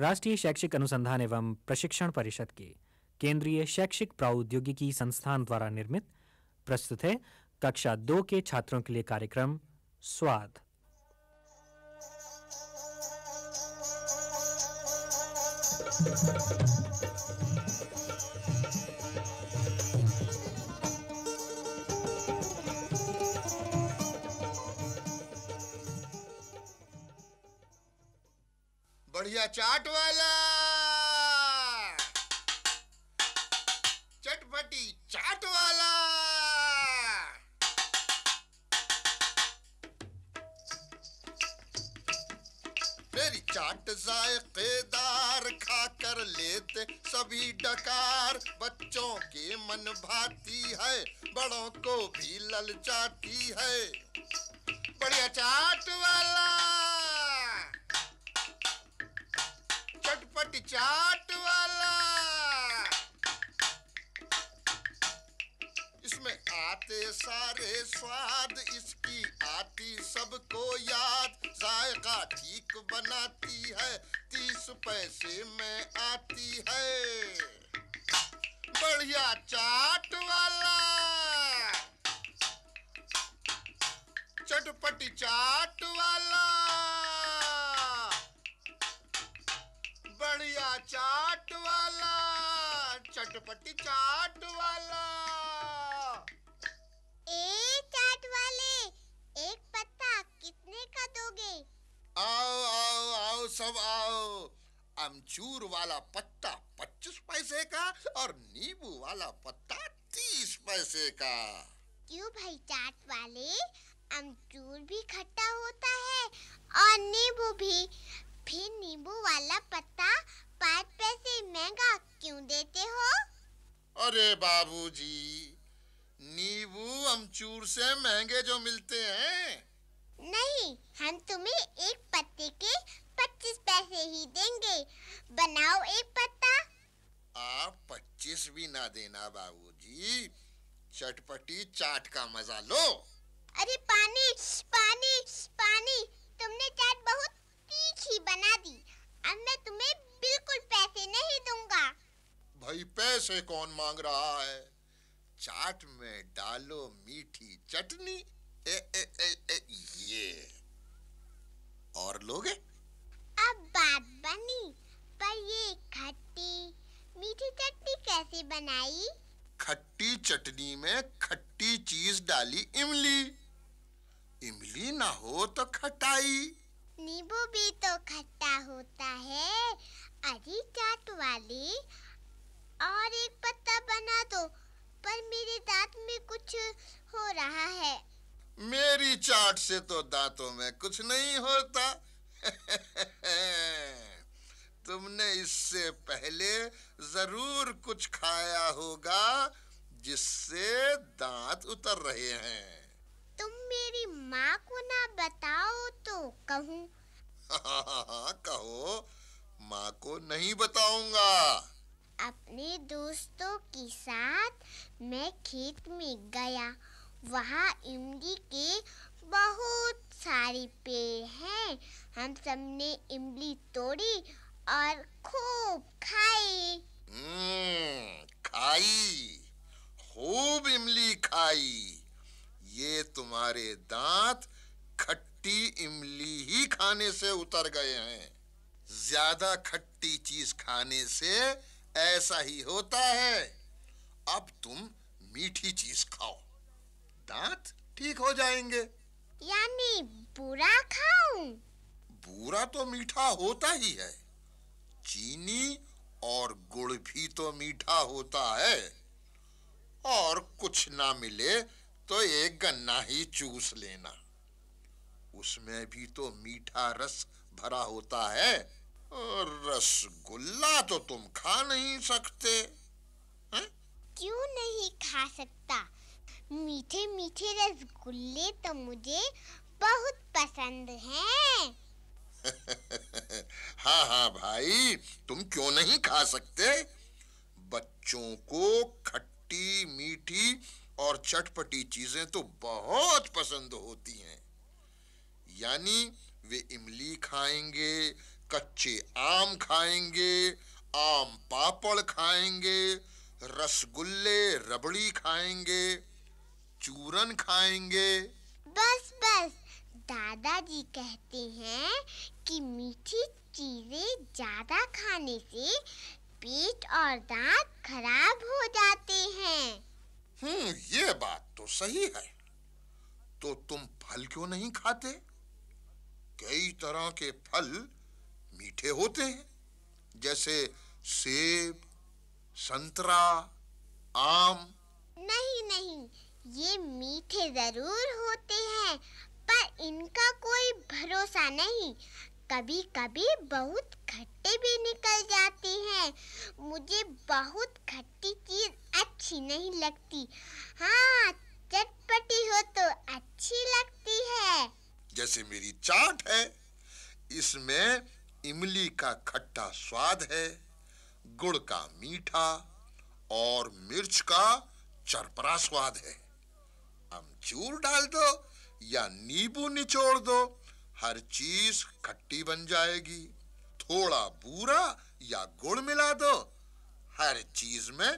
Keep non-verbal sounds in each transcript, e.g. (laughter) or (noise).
राष्ट्रीय शैक्षिक अनुसंधान एवं प्रशिक्षण परिषद के केंद्रीय शैक्षिक प्रौद्योगिकी संस्थान द्वारा निर्मित प्रस्तुत है कक्षा दो के छात्रों के लिए कार्यक्रम स्वाद Thank you. बढ़िया चाट वाला चटपटी चाट वाला मेरी चाट जायकेदार खाकर लेते सभी डकार बच्चों के मन भाती है बड़ों को भी ललचाती है बढ़िया चाट वाला कोट चाट वाला इसमें आते सारे स्वाद इसकी आती सबको याद जायका ठीक बनाती है तीस पैसे में आती है बढ़िया चाट वाला चटपटी चाट वाला चटपटी चाट वाला ए चाट वाले एक पत्ता कितने का दोगे आओ आओ आओ सब आओ अमचूर वाला पत्ता पच्चीस पैसे का और नींबू वाला पत्ता तीस पैसे का क्यों भाई चाट वाले अमचूर भी खट्टा होता है और नींबू भी फिर नींबू वाला पत्ता पाँच पैसे महंगा क्यों देते हो अरे बाबूजी नींबू अमचूर से महंगे जो मिलते हैं नहीं हम तुम्हें एक पत्ते के पच्चीस पैसे ही देंगे बनाओ एक पत्ता आप पच्चीस भी ना देना बाबूजी चटपटी चाट का मजा लो अरे पानी पैसे कौन मांग रहा है चाट में डालो मीठी चटनी ए, ए, ए, ए, ये और लोगे अब बात बनी पर ये खट्टी मीठी चटनी कैसे बनाई खट्टी चटनी में खट्टी चीज डाली इमली इमली ना हो तो खटाई नींबू भी तो खट्टा होता है अरे चाट वाली और एक पत्ता बना दो पर मेरे दांत में कुछ हो रहा है मेरी चाट से तो दांतों में कुछ नहीं होता (laughs) तुमने इससे पहले जरूर कुछ खाया होगा जिससे दांत उतर रहे हैं तुम मेरी माँ को ना बताओ तो कहूँ (laughs) हाँ, हाँ, हाँ, कहो माँ को नहीं बताऊंगा अपने दोस्तों के साथ मैं खेत में गया वहाँ इमली के बहुत सारे पेड़ हैं हम सबने इमली तोड़ी और खूब खाई हम्म, खाई खूब इमली खाई ये तुम्हारे दांत खट्टी इमली ही खाने से उतर गए हैं ज्यादा खट्टी चीज खाने से ऐसा ही होता है अब तुम मीठी चीज खाओ दांत ठीक हो जाएंगे यानी बुरा खाऊं बुरा तो मीठा होता ही है चीनी और गुड़ भी तो मीठा होता है और कुछ ना मिले तो एक गन्ना ही चूस लेना उसमें भी तो मीठा रस भरा होता है रसगुल्ला तो तुम खा नहीं सकते है? क्यों नहीं खा सकता मीठे मीठे रसगुल्ले तो मुझे बहुत पसंद हैं। (laughs) हाँ हाँ भाई तुम क्यों नहीं खा सकते बच्चों को खट्टी मीठी और चटपटी चीजें तो बहुत पसंद होती हैं यानी वे इमली खाएंगे कच्चे आम खाएंगे आम पापड़ खाएंगे रसगुल्ले रबड़ी खाएंगे चूरन खाएंगे बस बस दादाजी कहते हैं कि मीठी चीजें ज्यादा खाने से पेट और दांत खराब हो जाते हैं हम्म ये बात तो सही है तो तुम फल क्यों नहीं खाते कई तरह के फल मीठे होते हैं जैसे सेब संतरा आम नहीं नहीं ये मीठे जरूर होते हैं पर इनका कोई भरोसा नहीं कभी कभी बहुत खट्टे भी निकल जाते हैं मुझे बहुत खट्टी चीज अच्छी नहीं लगती हाँ चटपटी हो तो अच्छी लगती है जैसे मेरी चाट है इसमें इमली का खट्टा स्वाद है गुड़ का मीठा और मिर्च का चरपरा स्वाद है अमचूर डाल दो या नींबू निचोड़ दो हर चीज खट्टी बन जाएगी थोड़ा बूरा या गुड़ मिला दो हर चीज में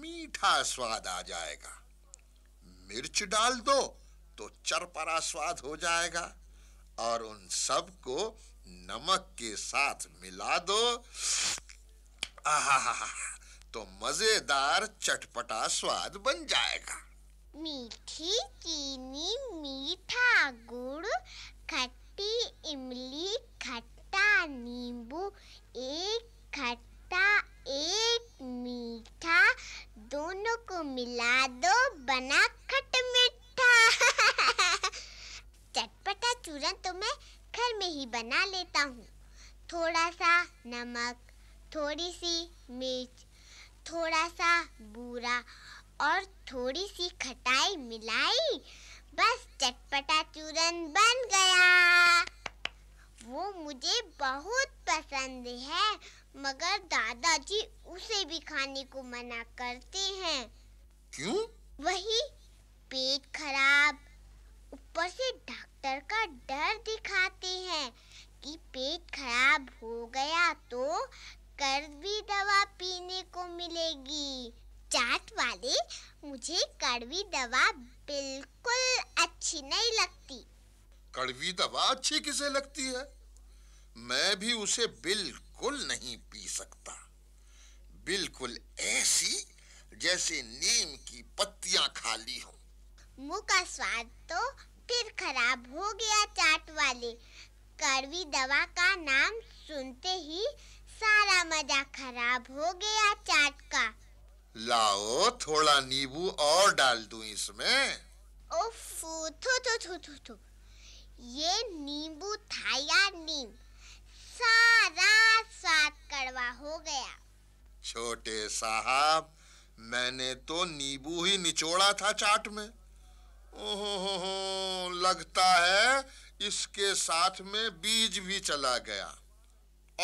मीठा स्वाद आ जाएगा मिर्च डाल दो तो चरपरा स्वाद हो जाएगा और उन सब को नमक के साथ मिला दो आहा तो मजेदार चटपटा स्वाद बन जाएगा मीठी चीनी मीठा गुड़ खट्टी इमली खट्टा नींबू एक खट्टा एक मीठा दोनों को मिला दो बना खट मीठा (laughs) चटपटा चूरन तुम्हें तो घर में ही बना लेता हूँ थोड़ा सा नमक थोड़ी सी मिर्च थोड़ा सा बूरा और थोड़ी सी खटाई मिलाई बस चटपटा चूरन बन गया वो मुझे बहुत पसंद है मगर दादाजी उसे भी खाने को मना करते हैं क्यों वही पेट खराब ऊपर से ढक डॉक्टर का डर दिखाते हैं कि पेट खराब हो गया तो कड़वी दवा पीने को मिलेगी चाट वाले मुझे कड़वी दवा बिल्कुल अच्छी नहीं लगती कड़वी दवा अच्छी किसे लगती है मैं भी उसे बिल्कुल नहीं पी सकता बिल्कुल ऐसी जैसे नीम की पत्तियां खाली हो मुंह का स्वाद तो फिर खराब हो गया चाट वाले कड़वी दवा का नाम सुनते ही सारा मजा खराब हो गया चाट का लाओ थोड़ा नींबू और डाल दूं इसमें ओफो थो थो थो थो थो ये नींबू था या नीम सारा स्वाद कड़वा हो गया छोटे साहब मैंने तो नींबू ही निचोड़ा था चाट में ओहो हम्म, लगता है इसके साथ में बीज भी चला गया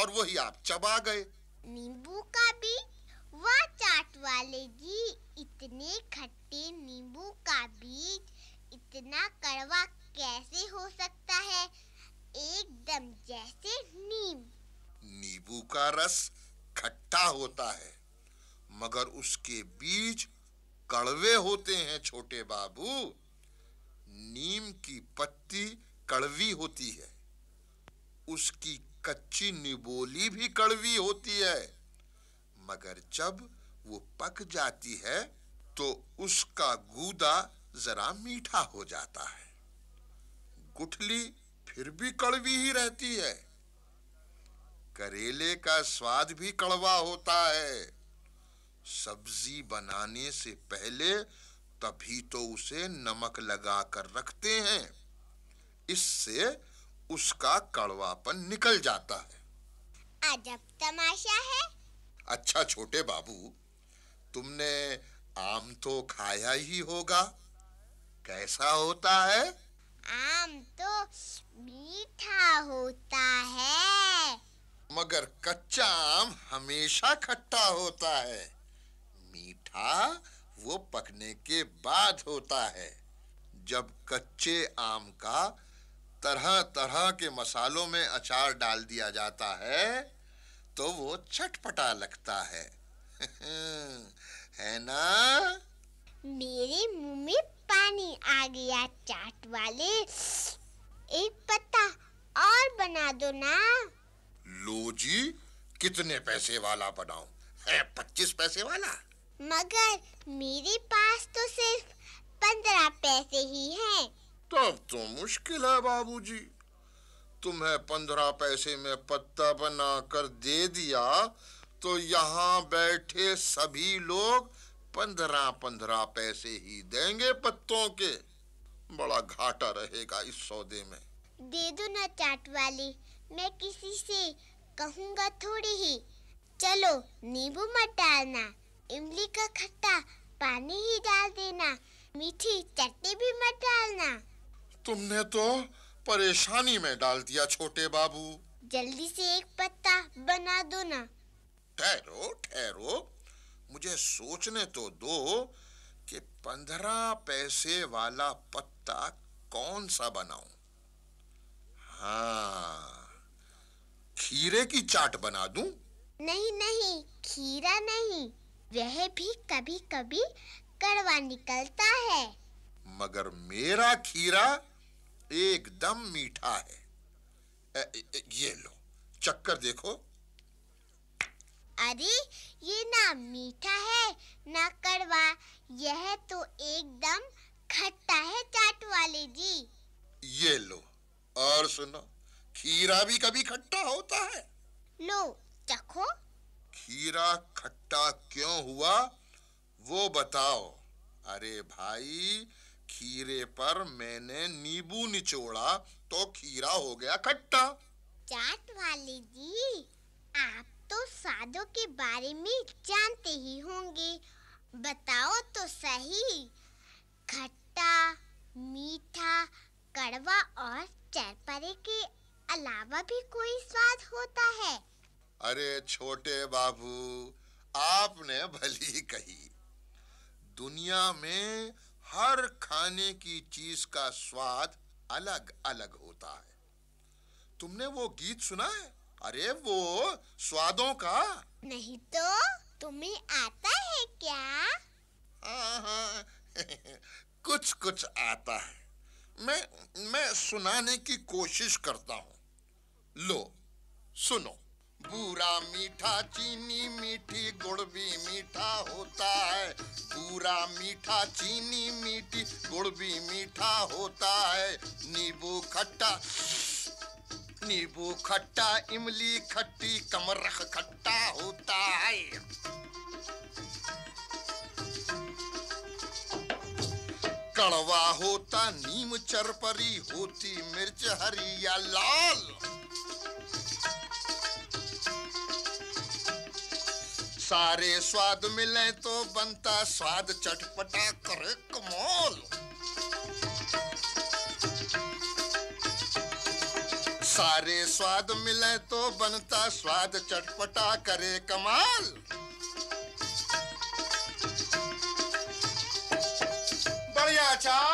और वही आप चबा गए नींबू का बीज वाह चाट वाले जी इतने खट्टे नींबू का बीज इतना कड़वा कैसे हो सकता है एकदम जैसे नीम नींबू का रस खट्टा होता है मगर उसके बीज कड़वे होते हैं छोटे बाबू नीम की पत्ती कड़वी होती है उसकी कच्ची निबोली भी कड़वी होती है मगर जब वो पक जाती है तो उसका गूदा जरा मीठा हो जाता है गुठली फिर भी कड़वी ही रहती है करेले का स्वाद भी कड़वा होता है सब्जी बनाने से पहले तभी तो उसे नमक लगा कर रखते हैं इससे उसका कड़वापन निकल जाता है अजब तमाशा है अच्छा छोटे बाबू तुमने आम तो खाया ही होगा कैसा होता है आम तो मीठा होता है मगर कच्चा आम हमेशा खट्टा होता है मीठा वो पकने के बाद होता है जब कच्चे आम का तरह तरह के मसालों में अचार डाल दिया जाता है तो वो चटपटा लगता है (laughs) है ना मेरे मुंह में पानी आ गया चाट वाले एक पत्ता और बना दो ना लो जी कितने पैसे वाला बनाऊं है पच्चीस पैसे वाला मगर मेरे पास तो सिर्फ पंद्रह पैसे ही हैं। तब तो, तो मुश्किल है बाबूजी। तुम्हें पंद्रह पैसे में पत्ता बना कर दे दिया तो यहाँ बैठे सभी लोग पंद्रह पंद्रह पैसे ही देंगे पत्तों के बड़ा घाटा रहेगा इस सौदे में दे दो ना चाट वाली मैं किसी से कहूँगा थोड़ी ही चलो नींबू मत डालना इमली का खट्टा पानी ही डाल देना मीठी चटनी भी मत डालना तुमने तो परेशानी में डाल दिया छोटे बाबू जल्दी से एक पत्ता बना दो ना ठहरो ठहरो मुझे सोचने तो दो कि पंद्रह पैसे वाला पत्ता कौन सा बनाऊं हाँ खीरे की चाट बना दूं नहीं नहीं खीरा नहीं वह भी कभी कभी कड़वा निकलता है मगर मेरा खीरा एकदम मीठा है ए, ए, ये लो चक्कर देखो अरे ये ना मीठा है ना कड़वा यह तो एकदम खट्टा है चाट वाले जी ये लो और सुनो खीरा भी कभी खट्टा होता है लो चखो खीरा खट्टा क्यों हुआ वो बताओ अरे भाई खीरे पर मैंने नींबू निचोड़ा तो खीरा हो गया खट्टा चाट वाले जी आप तो स्वादों के बारे में जानते ही होंगे बताओ तो सही खट्टा मीठा कड़वा और चरपरे के अलावा भी कोई स्वाद होता है अरे छोटे बाबू आपने भली कही दुनिया में हर खाने की चीज का स्वाद अलग अलग होता है तुमने वो गीत सुना है अरे वो स्वादों का नहीं तो तुम्हें आता है क्या हाँ, हाँ। (laughs) कुछ कुछ आता है मैं मैं सुनाने की कोशिश करता हूँ लो सुनो बूरा मीठा चीनी मीठी गुड़ भी मीठा होता है बूरा मीठा चीनी मीठी गुड़ भी मीठा होता है नींबू खट्टा नींबू खट्टा इमली खट्टी कमरख खट्टा होता है कड़वा होता नीम चरपरी होती मिर्च हरी या लाल सारे स्वाद मिले तो बनता स्वाद चटपटा करे कमाल सारे स्वाद मिले तो बनता स्वाद चटपटा करे कमाल बढ़िया अच्छा